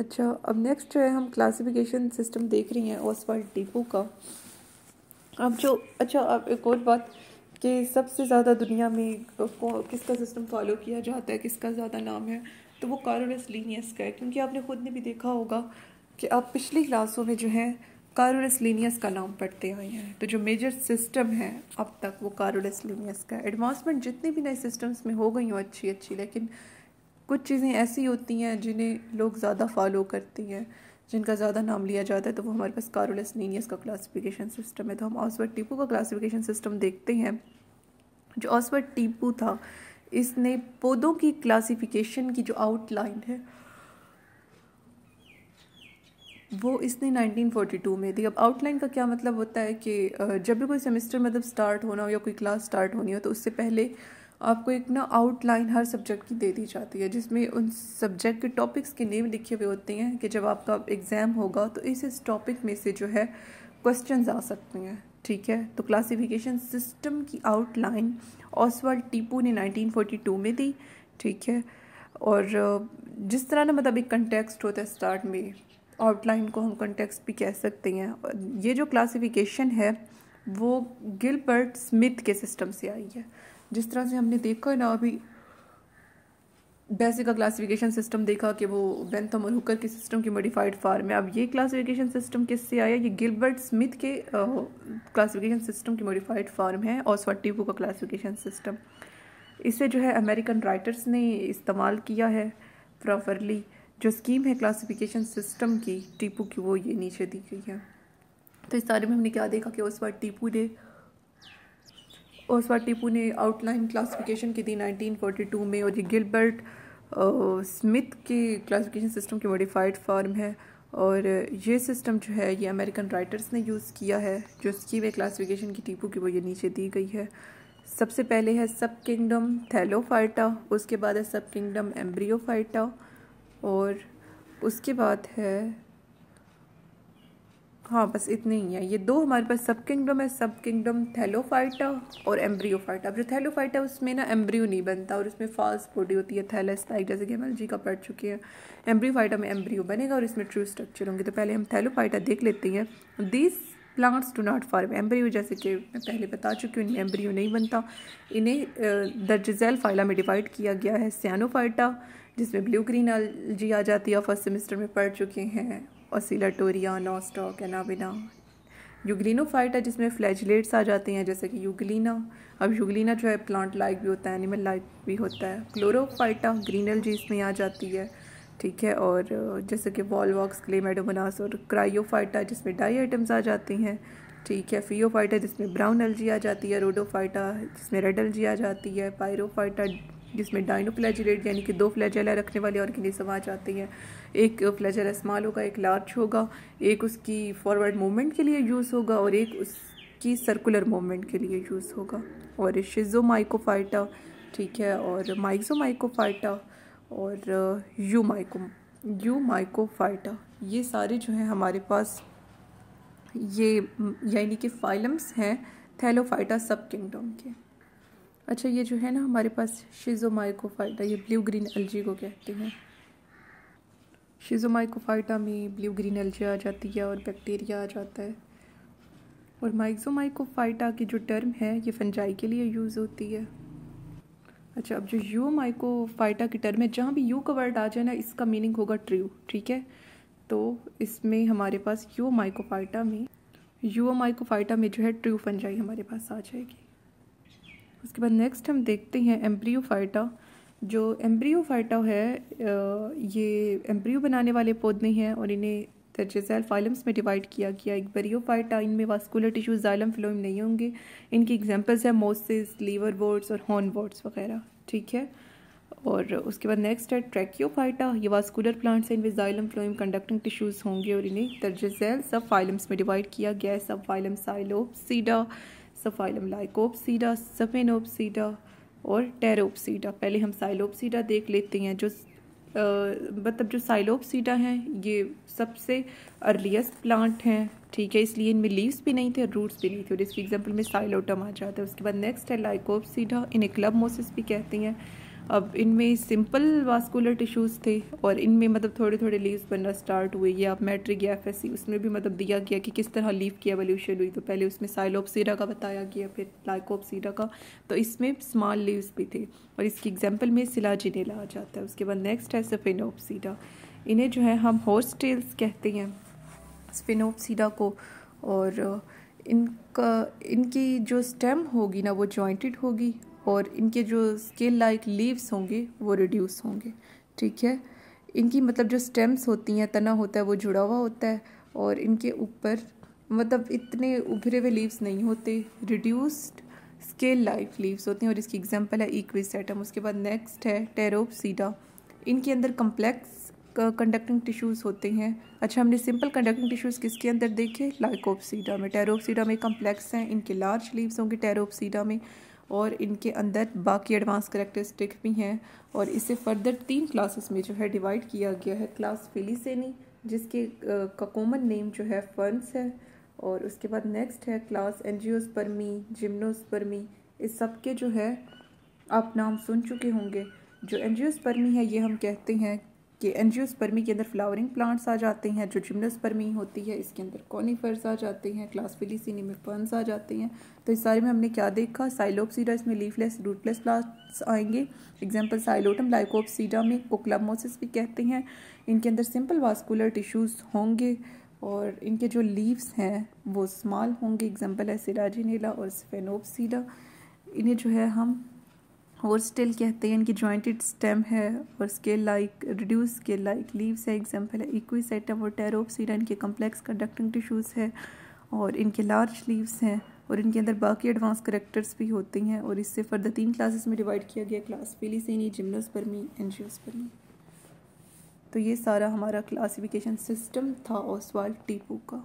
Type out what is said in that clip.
अच्छा अब नेक्स्ट जो है हम क्लासिफिकेशन सिस्टम देख रही हैं ओसवर्ड डिपो का अब जो अच्छा अब एक और बात कि सबसे ज़्यादा दुनिया में किसका सिस्टम फॉलो किया जाता है किसका ज़्यादा नाम है तो वो कारोनस लीनियस का है क्योंकि आपने ख़ुद ने भी देखा होगा कि आप पिछली क्लासों में जो है कारोनस लीनियस का नाम पढ़ते आए हैं तो जो मेजर सिस्टम है अब तक वो कारोनस लीनियस का एडवांसमेंट जितने भी नए सिस्टम्स में हो गई हो अच्छी अच्छी लेकिन कुछ चीज़ें ऐसी होती हैं जिन्हें लोग ज़्यादा फॉलो करते हैं जिनका ज़्यादा नाम लिया जाता है तो वो हमारे पास कारोलस नीनियस का क्लासिफिकेशन सिस्टम है तो हम ऑसवर्ड टीपू का क्लासिफिकेशन सिस्टम देखते हैं जो ऑसवर्ड टीपू था इसने पौधों की क्लासिफिकेशन की जो आउटलाइन है वो इसने 1942 में दी अब आउटलाइन का क्या मतलब होता है कि जब भी कोई सेमेस्टर मतलब स्टार्ट होना हो या कोई क्लास स्टार्ट होनी हो तो उससे पहले आपको एक ना आउटलाइन हर सब्जेक्ट की दे दी जाती है जिसमें उन सब्जेक्ट के टॉपिक्स के नेम लिखे हुए होते हैं कि जब आपका एग्ज़ाम होगा तो इस इस टॉपिक में से जो है क्वेश्चन आ सकते हैं ठीक है तो क्लासिफिकेशन सिस्टम की आउटलाइन ऑसवाल्ड टीपू ने 1942 में दी ठीक है और जिस तरह ना मतलब एक कंटेक्सट होता है स्टार्ट में आउटलाइन को हम कंटेक्सट भी कह सकते हैं ये जो क्लासिफिकेशन है वो गिलबर्ट स्मिथ के सिस्टम से आई है जिस तरह से हमने देखा ना अभी बेसिक का क्लासिफिकेशन सिस्टम देखा कि वो बेंथम और हुकर के सिस्टम की मॉडिफाइड फार्म है अब ये क्लासिफिकेशन सिस्टम किससे आया ये गिलबर्ट स्मिथ के क्लासिफिकेशन सिस्टम की मॉडिफाइड फार्म है और स्वाटिपो का क्लासिफिकेशन सिस्टम इसे जो है अमेरिकन राइटर्स ने इस्तेमाल किया है प्रॉपरली जो स्कीम है क्लासिफिकेशन सिस्टम की टीपू की वो ये नीचे दी गई है तो इस बारे में हमने क्या देखा कि उस बार टीपू ने ओसवा टीपू ने आउटलाइन क्लासिफिकेशन की थी 1942 में और ये गिलबर्ट स्मिथ के क्लासिफिकेशन सिस्टम की मॉडिफाइड फॉर्म है और ये सिस्टम जो है ये अमेरिकन राइटर्स ने यूज़ किया है जो इसकी वे क्लासिफिकेशन की टीपू की वो ये नीचे दी गई है सबसे पहले है सब किंगडम थैलोफाइटा उसके बाद है सब किंगडम एम्ब्रियोफाइटा और उसके बाद है हाँ बस इतने ही हैं ये दो हमारे पास सब किंगडम है सब किंगडम थैलोफाइटा और एम्ब्रियोफाइटा अब जो थैलोफाइटा उसमें ना एम्ब्रियो नहीं बनता और उसमें फॉल्स बॉडी होती है थैलेस्टाइक जैसे कि हम जी का पढ़ चुके हैं एम्ब्रियोफाइटा में एम्ब्रियो बनेगा और इसमें ट्रू स्ट्रक्चर होंगे तो पहले हम थैलोफाइटा देख लेते हैं this plants do not form embryo जैसे कि मैं पहले बता चुकी हूँ इनमें एम्ब्रियो नहीं बनता इन्हें द जिजेल फाइला में डिवाइड किया गया है सियानोफाइटा जिसमें ब्लू ग्रीन जी आ जाती है फर्स्ट सेमेस्टर में पढ़ चुके हैं ऑसिलाटोरिया नॉस्टॉक एनाबिना यूग्लिनोफाइट है जिसमें फ्लैजलेट्स आ जाते हैं जैसे कि यूग्लिना अब यूग्लिना जो है प्लांट लाइक भी होता है एनिमल लाइक भी होता है क्लोरोफाइटा ग्रीन एलजी इसमें आ जाती है ठीक है और जैसे कि वॉलवॉक्स क्लेमेडोमनास और क्रायोफाइटा जिसमें डाई आइटम्स आ जाती हैं ठीक है फियोफाइटा जिसमें ब्राउन एलजी आ जाती है रोडोफाइटा जिसमें रेड एलजी आ जाती है पायरोफाइटा जिसमें डाइनो डाइनोफ्लैजिलेट यानी कि दो फ्लैजेला रखने वाले सब आ जाते हैं एक फ्लैजेला स्मॉल होगा एक लार्ज होगा एक उसकी फॉरवर्ड मूवमेंट के लिए यूज़ होगा और एक उसकी सर्कुलर मूवमेंट के लिए यूज़ होगा और शिजो माइकोफाइटा ठीक है और माइकोफाइटा और यू माइको यू माइकोफाइटा ये सारे जो हैं हमारे पास ये यानी कि फाइलम्स हैं थैलोफाइटा सब किंगडम के अच्छा ये जो है ना हमारे पास शिजोमाइकोफाइटा ये ब्लू ग्रीन एलजी को कहते हैं शिजोमाइकोफाइटा में ब्लू ग्रीन एलजी आ जाती है और बैक्टीरिया आ जाता है और माइकोफाइटा की जो टर्म है ये फंजाई के लिए यूज़ होती है अच्छा अब जो यू माइकोफाइटा की टर्म है जहाँ भी यू का वर्ड आ जाए ना इसका मीनिंग होगा ट्रू ठीक है तो इसमें हमारे पास यू माइकोफाइटा में यू माइकोफाइटा में जो है ट्रू फंजाई हमारे पास आ जाएगी उसके बाद नेक्स्ट हम देखते हैं एम्ब्रियोफाइटा जो एम्ब्रियोफाइटा है ये एम्ब्रियो बनाने वाले पौधे हैं और इन्हें दर्जे सेल फाइलम्स में डिवाइड किया गया एक बरियोफाइटा इनमें वास्कुलर टिश्यूज जाइलम फ्लोइम नहीं होंगे इनकी एग्जांपल्स हैं मोसिस लीवर बोर्ड्स और हॉर्न बोर्ड्स वगैरह ठीक है और उसके बाद नेक्स्ट है ट्रैक्योफाइटा ये वास्कुलर प्लांट्स हैं इनमें जाइलम फ्लोइम कंडक्टिंग टिश्यूज़ होंगे और इन्हें दर्जे सेल सब फाइलम्स में डिवाइड किया गया है subphylum Psilopsida subphylum Lycopsida Sphenopsida और टेरोपसीडा पहले हम साइलोपसीडा देख लेते हैं जो मतलब जो साइलोपसीडा हैं ये सबसे अर्लीस्ट प्लांट हैं ठीक है इसलिए इनमें लीव्स भी नहीं थे रूट्स भी नहीं थे और इसकी एग्जांपल में साइलोटम आ जाता है उसके बाद नेक्स्ट है लाइकोपसीडा इन्हें क्लब मोसिस भी कहती हैं अब इनमें सिंपल वास्कुलर टिश्यूज़ थे और इनमें मतलब थोड़े थोड़े लीव्स बनना स्टार्ट हुए या मैट्रिक या एफ उसमें भी मतलब दिया गया कि किस तरह लीव की एवोल्यूशन हुई तो पहले उसमें साइलोपसीरा का बताया गया फिर लाइकोपसीरा का तो इसमें स्मॉल लीव्स भी थे और इसकी एग्जाम्पल में सिलाजिनेला आ जाता है उसके बाद नेक्स्ट है सफेनोपसीडा इन्हें जो है हम हॉर्स टेल्स कहते हैं स्पिनोपसीडा को और इनका इनकी जो स्टेम होगी ना वो जॉइंटेड होगी और इनके जो स्केल लाइक लीव्स होंगे वो रिड्यूस होंगे ठीक है इनकी मतलब जो स्टेम्स होती हैं तना होता है वो जुड़ा हुआ होता है और इनके ऊपर मतलब इतने उभरे हुए लीव्स नहीं होते रिड्यूस्ड स्केल लाइक लीव्स होती हैं और इसकी एग्जांपल है इक्विसेटम उसके बाद नेक्स्ट है टेरोपसीडा इनके अंदर कम्प्लेक्स कंडक्टिंग टिश्यूज़ होते हैं अच्छा हमने सिंपल कंडक्टिंग टिश्यूज़ किसके अंदर देखे लाइकोपसीडा में टेरोपसीडा में कम्प्लेक्स हैं इनके लार्ज लीव्स होंगे टेरोपसीडा में और इनके अंदर बाकी एडवांस करेक्टरिस्टिक भी हैं और इसे फर्दर तीन क्लासेस में जो है डिवाइड किया गया है क्लास फिलीसेनी जिसके का कॉमन नेम जो है फंस है और उसके बाद नेक्स्ट है क्लास एनजियोस्पर्मी जिम्नोस्पर्मी इस सब के जो है आप नाम सुन चुके होंगे जो एनजियोस्पर्मी है ये हम कहते हैं कि एनजियोस्पर्मी के अंदर फ्लावरिंग प्लांट्स आ जाते हैं जो जिम्नोस्पर्मी होती है इसके अंदर कॉनीफर्स आ जाते हैं सीनी में फर्न्स आ जाते हैं तो इस सारे में हमने क्या देखा साइलोपसीडा इसमें लीफलेस रूटलेस प्लांट्स आएंगे एग्जाम्पल साइलोटम लाइकोपसीडा में कोक्लामोसिस भी कहते हैं इनके अंदर सिंपल वास्कुलर टिश्यूज़ होंगे और इनके जो लीव्स हैं वो स्मॉल होंगे एग्जाम्पल है सिराजिनेला और स्फेनोपसीडा इन्हें जो है हम और स्टिल कहते हैं इनकी जॉइंटेड स्टेम है और scale like reduce scale like leaves है एग्जांपल है इक्विसाइटम और टेरोपसीडा इनके कम्प्लेक्स कंडक्टिंग टिश्यूज़ है और इनके लार्ज लीव्स हैं और इनके अंदर बाकी एडवांस करेक्टर्स भी होते हैं और इससे फर्दर तीन क्लासेस में डिवाइड किया गया क्लास फिलीसेनी पर एनजियोस्पर्मी तो ये सारा हमारा क्लासिफिकेशन सिस्टम था ओसवाल टीपू का